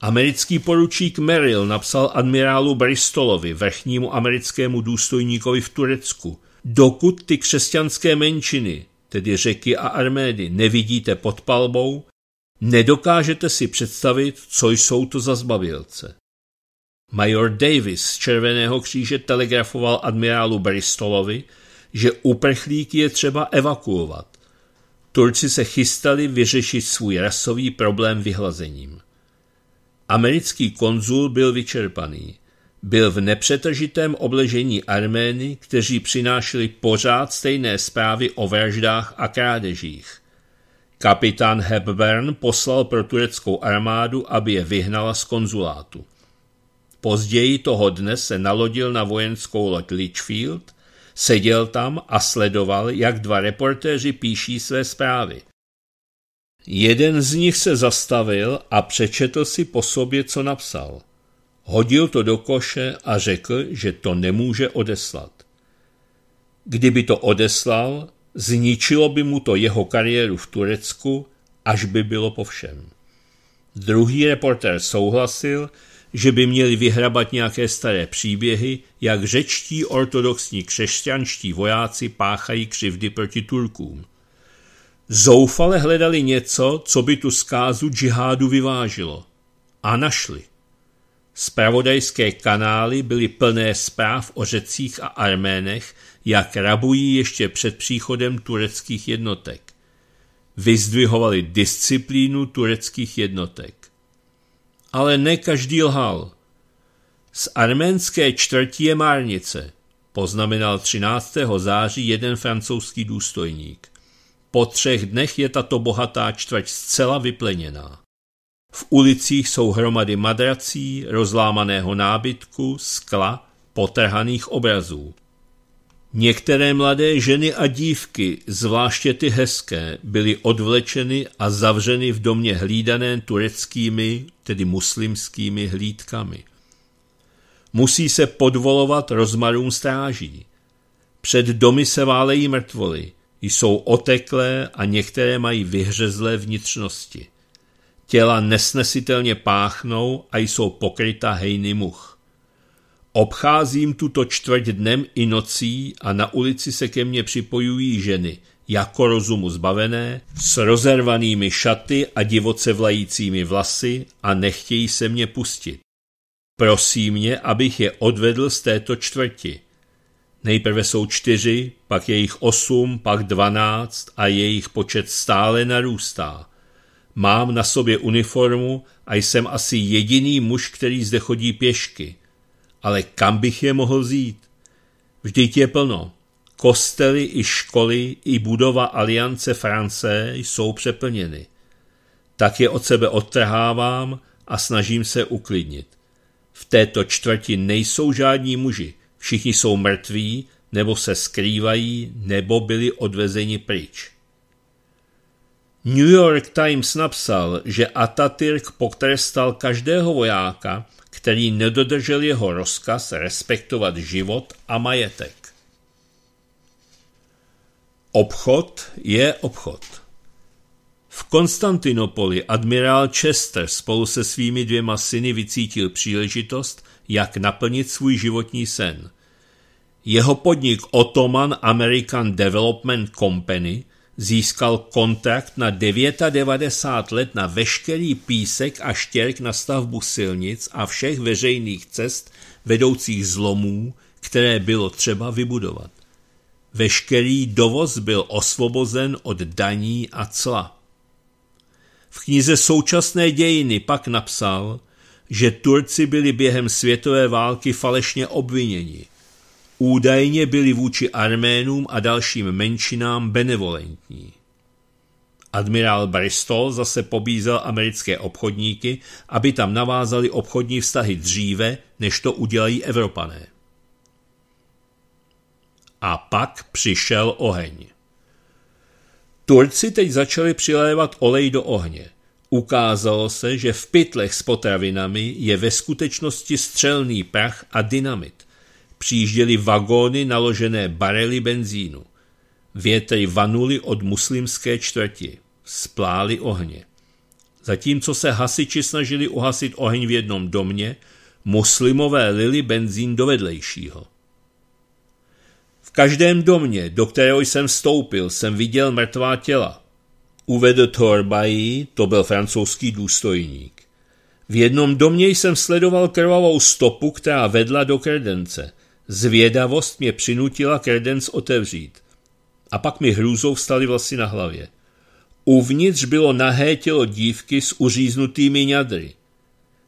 Americký poručík Merrill napsal admirálu Bristolovi, vrchnímu americkému důstojníkovi v Turecku, dokud ty křesťanské menšiny, tedy řeky a armédy, nevidíte pod palbou, nedokážete si představit, co jsou to za zbavilce. Major Davis z Červeného kříže telegrafoval admirálu Bristolovi, že uprchlíky je třeba evakuovat. Turci se chystali vyřešit svůj rasový problém vyhlazením. Americký konzul byl vyčerpaný. Byl v nepřetržitém obležení Armény, kteří přinášeli pořád stejné zprávy o vraždách a krádežích. Kapitán Hepburn poslal pro tureckou armádu, aby je vyhnala z konzulátu. Později toho dne se nalodil na vojenskou loď Litchfield, seděl tam a sledoval, jak dva reportéři píší své zprávy – Jeden z nich se zastavil a přečetl si po sobě, co napsal. Hodil to do koše a řekl, že to nemůže odeslat. Kdyby to odeslal, zničilo by mu to jeho kariéru v Turecku, až by bylo po všem. Druhý reportér souhlasil, že by měli vyhrabat nějaké staré příběhy, jak řečtí ortodoxní křesťanští vojáci páchají křivdy proti Turkům. Zoufale hledali něco, co by tu zkázu džihádu vyvážilo. A našli. Spravodajské kanály byly plné zpráv o řecích a arménech, jak rabují ještě před příchodem tureckých jednotek. Vyzdvihovali disciplínu tureckých jednotek. Ale ne každý lhal. Z arménské čtvrtí je Márnice, poznamenal 13. září jeden francouzský důstojník. Po třech dnech je tato bohatá čtvrť zcela vypleněná. V ulicích jsou hromady madrací, rozlámaného nábytku, skla, potrhaných obrazů. Některé mladé ženy a dívky, zvláště ty hezké, byly odvlečeny a zavřeny v domě hlídané tureckými, tedy muslimskými hlídkami. Musí se podvolovat rozmarům stráží. Před domy se válejí mrtvoly – jsou oteklé a některé mají vyhřezlé vnitřnosti. Těla nesnesitelně páchnou a jsou pokryta hejny much. Obcházím tuto čtvrť dnem i nocí a na ulici se ke mně připojují ženy, jako rozumu zbavené, s rozervanými šaty a divoce vlajícími vlasy a nechtějí se mě pustit. Prosí mě, abych je odvedl z této čtvrti – Nejprve jsou čtyři, pak je jich osm, pak dvanáct a jejich počet stále narůstá. Mám na sobě uniformu a jsem asi jediný muž, který zde chodí pěšky. Ale kam bych je mohl vzít? Vždyť je plno. Kostely i školy i budova Aliance France jsou přeplněny. Tak je od sebe odtrhávám a snažím se uklidnit. V této čtvrti nejsou žádní muži, Všichni jsou mrtví, nebo se skrývají, nebo byli odvezeni pryč. New York Times napsal, že Atatürk potrestal každého vojáka, který nedodržel jeho rozkaz respektovat život a majetek. Obchod je obchod. V Konstantinopoli admirál Chester spolu se svými dvěma syny vycítil příležitost, jak naplnit svůj životní sen. Jeho podnik Ottoman American Development Company získal kontrakt na 99 let na veškerý písek a štěrk na stavbu silnic a všech veřejných cest vedoucích zlomů, které bylo třeba vybudovat. Veškerý dovoz byl osvobozen od daní a cla. V knize Současné dějiny pak napsal, že Turci byli během světové války falešně obviněni. Údajně byli vůči Arménům a dalším menšinám benevolentní. Admirál Bristol zase pobízel americké obchodníky, aby tam navázali obchodní vztahy dříve, než to udělají Evropané. A pak přišel oheň. Turci teď začali přilévat olej do ohně – Ukázalo se, že v pytlech s potravinami je ve skutečnosti střelný prach a dynamit. Přijížděly vagóny naložené barely benzínu. Větry vanuly od muslimské čtvrti. Splály ohně. Zatímco se hasiči snažili uhasit oheň v jednom domě, muslimové lili benzín do vedlejšího. V každém domě, do kterého jsem vstoupil, jsem viděl mrtvá těla uvedl Torbají, to byl francouzský důstojník. V jednom domě jsem sledoval krvavou stopu, která vedla do kredence. Zvědavost mě přinutila kredenc otevřít. A pak mi hrůzou vstaly vlasy na hlavě. Uvnitř bylo nahé tělo dívky s uříznutými ňadry.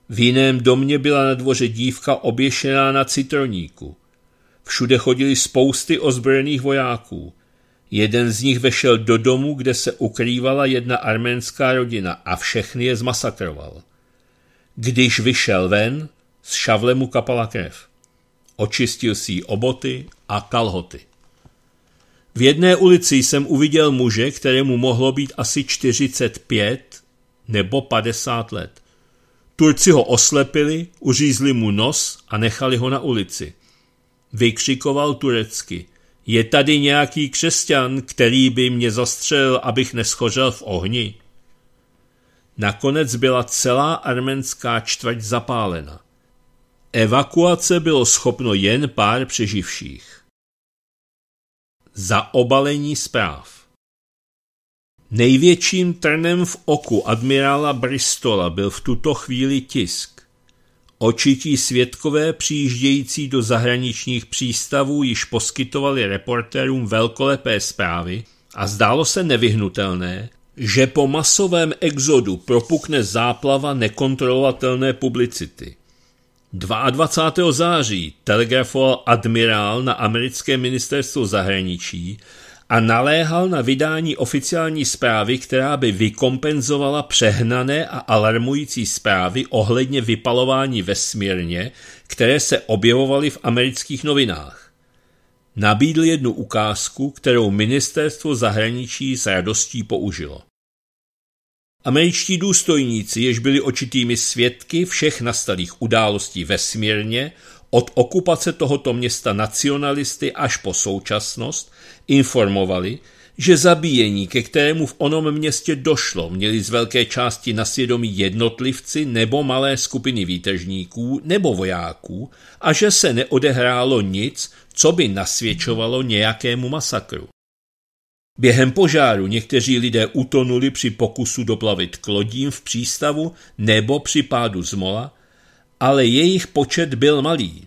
V jiném domě byla na dvoře dívka oběšená na citroníku. Všude chodili spousty ozbrojených vojáků. Jeden z nich vešel do domu, kde se ukrývala jedna arménská rodina a všechny je zmasakroval. Když vyšel ven, z šavle mu kapala krev. Očistil si oboty a kalhoty. V jedné ulici jsem uviděl muže, kterému mohlo být asi 45 nebo 50 let. Turci ho oslepili, uřízli mu nos a nechali ho na ulici. Vykřikoval turecky. Je tady nějaký křesťan, který by mě zastřelil, abych neschořel v ohni? Nakonec byla celá arménská čtvrť zapálena. Evakuace bylo schopno jen pár přeživších. Za obalení zpráv Největším trnem v oku admirála Bristola byl v tuto chvíli tisk. Očití svědkové přijíždějící do zahraničních přístavů již poskytovali reportérům velkolepé zprávy a zdálo se nevyhnutelné, že po masovém exodu propukne záplava nekontrolovatelné publicity. 22. září telegrafoval admirál na americké ministerstvo zahraničí, a naléhal na vydání oficiální zprávy, která by vykompenzovala přehnané a alarmující zprávy ohledně vypalování vesmírně, které se objevovaly v amerických novinách. Nabídl jednu ukázku, kterou ministerstvo zahraničí s radostí použilo. Američtí důstojníci, jež byli očitými svědky všech nastalých událostí vesmírně, od okupace tohoto města nacionalisty až po současnost, informovali, že zabíjení, ke kterému v onom městě došlo, měli z velké části na svědomí jednotlivci nebo malé skupiny výtežníků nebo vojáků a že se neodehrálo nic, co by nasvědčovalo nějakému masakru. Během požáru někteří lidé utonuli při pokusu doplavit k lodím v přístavu nebo při pádu z mola, ale jejich počet byl malý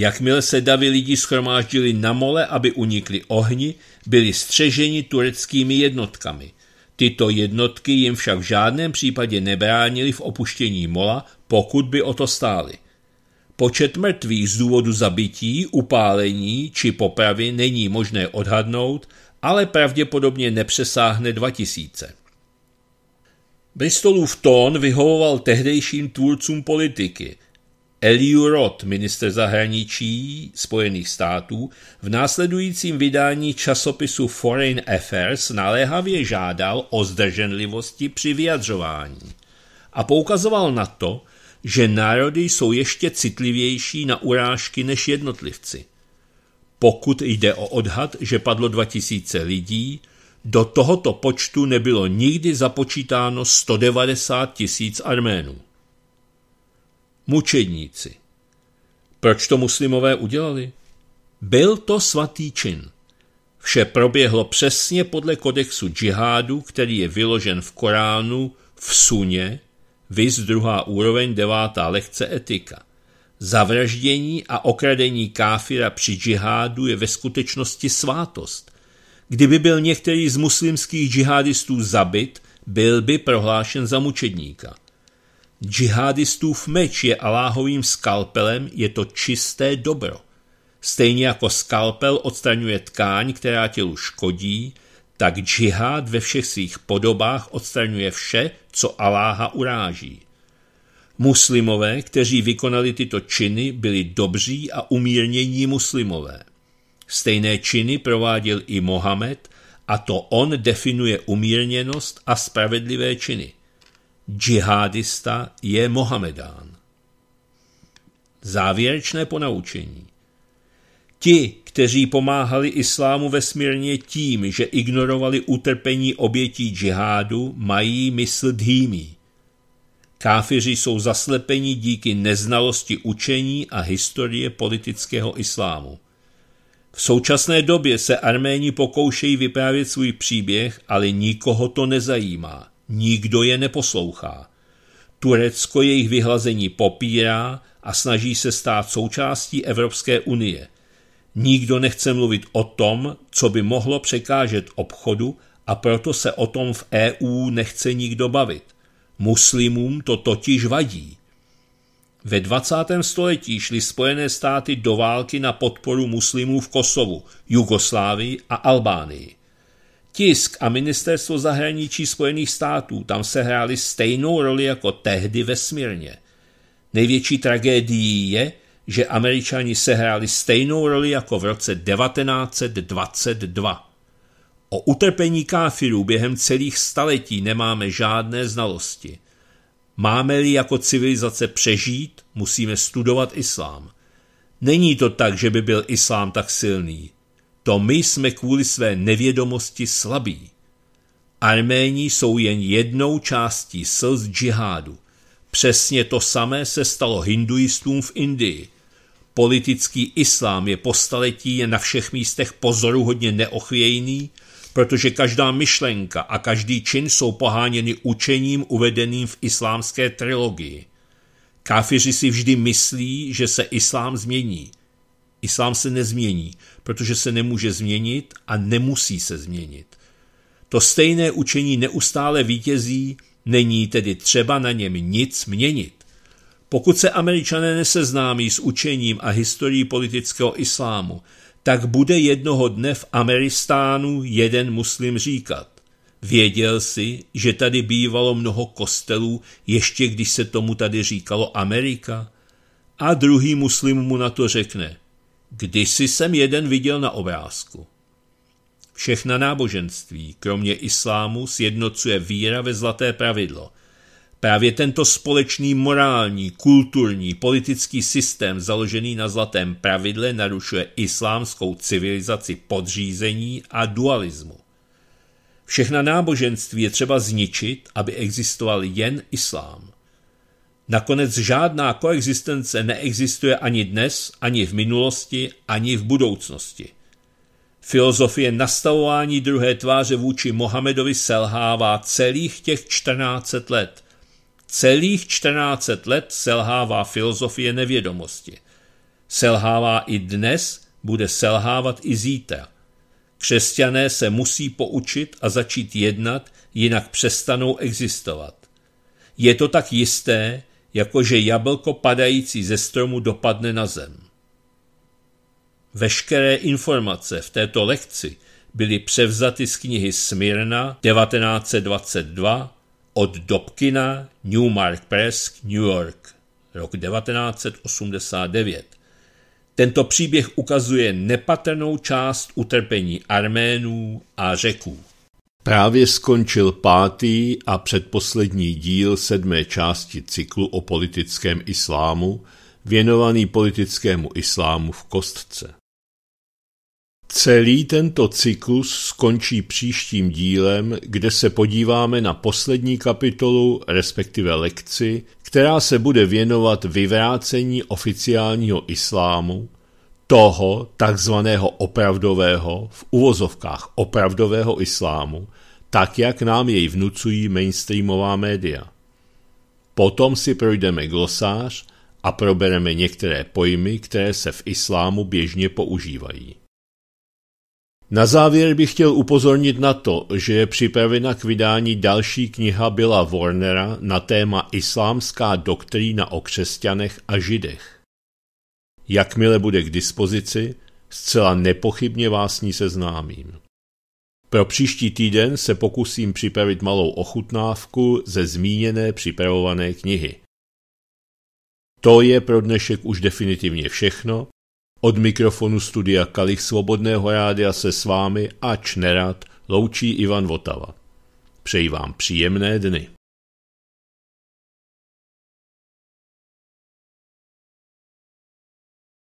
Jakmile se davy lidí schromáždili na mole, aby unikli ohni, byli střeženi tureckými jednotkami. Tyto jednotky jim však v žádném případě nebránili v opuštění mola, pokud by o to stáli. Počet mrtvých z důvodu zabití, upálení či popravy není možné odhadnout, ale pravděpodobně nepřesáhne 2000. Bristolův tón vyhovoval tehdejším tvůrcům politiky – Eliu Roth, minister zahraničí Spojených států, v následujícím vydání časopisu Foreign Affairs naléhavě žádal o zdrženlivosti při vyjadřování a poukazoval na to, že národy jsou ještě citlivější na urážky než jednotlivci. Pokud jde o odhad, že padlo 2000 lidí, do tohoto počtu nebylo nikdy započítáno 190 tisíc Arménů mučedníci. Proč to muslimové udělali? Byl to svatý čin. Vše proběhlo přesně podle kodexu džihádu, který je vyložen v Koránu, v Suně, viz druhá úroveň devátá lehce etika. Zavraždění a okradení káfira při džihádu je ve skutečnosti svátost. Kdyby byl některý z muslimských džihadistů zabit, byl by prohlášen za mučedníka – Džihadistův meč je Aláhovým skalpelem, je to čisté dobro. Stejně jako skalpel odstraňuje tkáň, která tělu škodí, tak džihád ve všech svých podobách odstraňuje vše, co Aláha uráží. Muslimové, kteří vykonali tyto činy, byli dobří a umírnění muslimové. Stejné činy prováděl i Mohamed a to on definuje umírněnost a spravedlivé činy džihadista je Mohamedán. Závěrečné ponaučení. Ti, kteří pomáhali islámu ve smírně tím, že ignorovali utrpení obětí džihádu, mají mysl dhýmí. Káfiři jsou zaslepeni díky neznalosti učení a historie politického islámu. V současné době se Arméni pokoušejí vyprávět svůj příběh, ale nikoho to nezajímá. Nikdo je neposlouchá. Turecko jejich vyhlazení popírá a snaží se stát součástí Evropské unie. Nikdo nechce mluvit o tom, co by mohlo překážet obchodu a proto se o tom v EU nechce nikdo bavit. Muslimům to totiž vadí. Ve 20. století šly Spojené státy do války na podporu muslimů v Kosovu, Jugoslávii a Albánii. Tisk a ministerstvo zahraničí Spojených států tam se hrály stejnou roli jako tehdy ve Smírně. Největší tragédií je, že američani sehráli stejnou roli jako v roce 1922. O utrpení káfirů během celých staletí nemáme žádné znalosti. Máme-li jako civilizace přežít, musíme studovat islám. Není to tak, že by byl islám tak silný. To my jsme kvůli své nevědomosti slabí. Arméni jsou jen jednou částí slz džihádu. Přesně to samé se stalo hinduistům v Indii. Politický islám je po staletí je na všech místech pozoruhodně neochvějný, protože každá myšlenka a každý čin jsou poháněny učením uvedeným v islámské trilogii. Káfiři si vždy myslí, že se islám změní. Islám se nezmění, protože se nemůže změnit a nemusí se změnit. To stejné učení neustále vítězí, není tedy třeba na něm nic měnit. Pokud se američané neseznámí s učením a historií politického islámu, tak bude jednoho dne v Ameristánu jeden muslim říkat. Věděl si, že tady bývalo mnoho kostelů, ještě když se tomu tady říkalo Amerika? A druhý muslim mu na to řekne – Kdysi jsem jeden viděl na obrázku. Všechna náboženství, kromě islámu, sjednocuje víra ve zlaté pravidlo. Právě tento společný morální, kulturní, politický systém založený na zlatém pravidle narušuje islámskou civilizaci podřízení a dualismu. Všechna náboženství je třeba zničit, aby existoval jen islám. Nakonec žádná koexistence neexistuje ani dnes, ani v minulosti, ani v budoucnosti. Filozofie nastavování druhé tváře vůči Mohamedovi selhává celých těch 14 let. Celých 14 let selhává filozofie nevědomosti. Selhává i dnes, bude selhávat i zítra. Křesťané se musí poučit a začít jednat, jinak přestanou existovat. Je to tak jisté, jakože jablko padající ze stromu dopadne na zem. Veškeré informace v této lekci byly převzaty z knihy Smirna 1922 od Dobkina Newmark Press New York rok 1989. Tento příběh ukazuje nepatrnou část utrpení Arménů a Řeků. Právě skončil pátý a předposlední díl sedmé části cyklu o politickém islámu, věnovaný politickému islámu v kostce. Celý tento cyklus skončí příštím dílem, kde se podíváme na poslední kapitolu, respektive lekci, která se bude věnovat vyvrácení oficiálního islámu, toho takzvaného opravdového, v uvozovkách opravdového islámu, tak jak nám jej vnucují mainstreamová média. Potom si projdeme glosář a probereme některé pojmy, které se v islámu běžně používají. Na závěr bych chtěl upozornit na to, že je připravena k vydání další kniha Billa Warnera na téma Islámská doktrína o křesťanech a židech. Jakmile bude k dispozici, zcela nepochybně vás ní seznámím. Pro příští týden se pokusím připravit malou ochutnávku ze zmíněné připravované knihy. To je pro dnešek už definitivně všechno. Od mikrofonu studia Kalich Svobodného rádia se s vámi, ač nerad, loučí Ivan Votava. Přeji vám příjemné dny.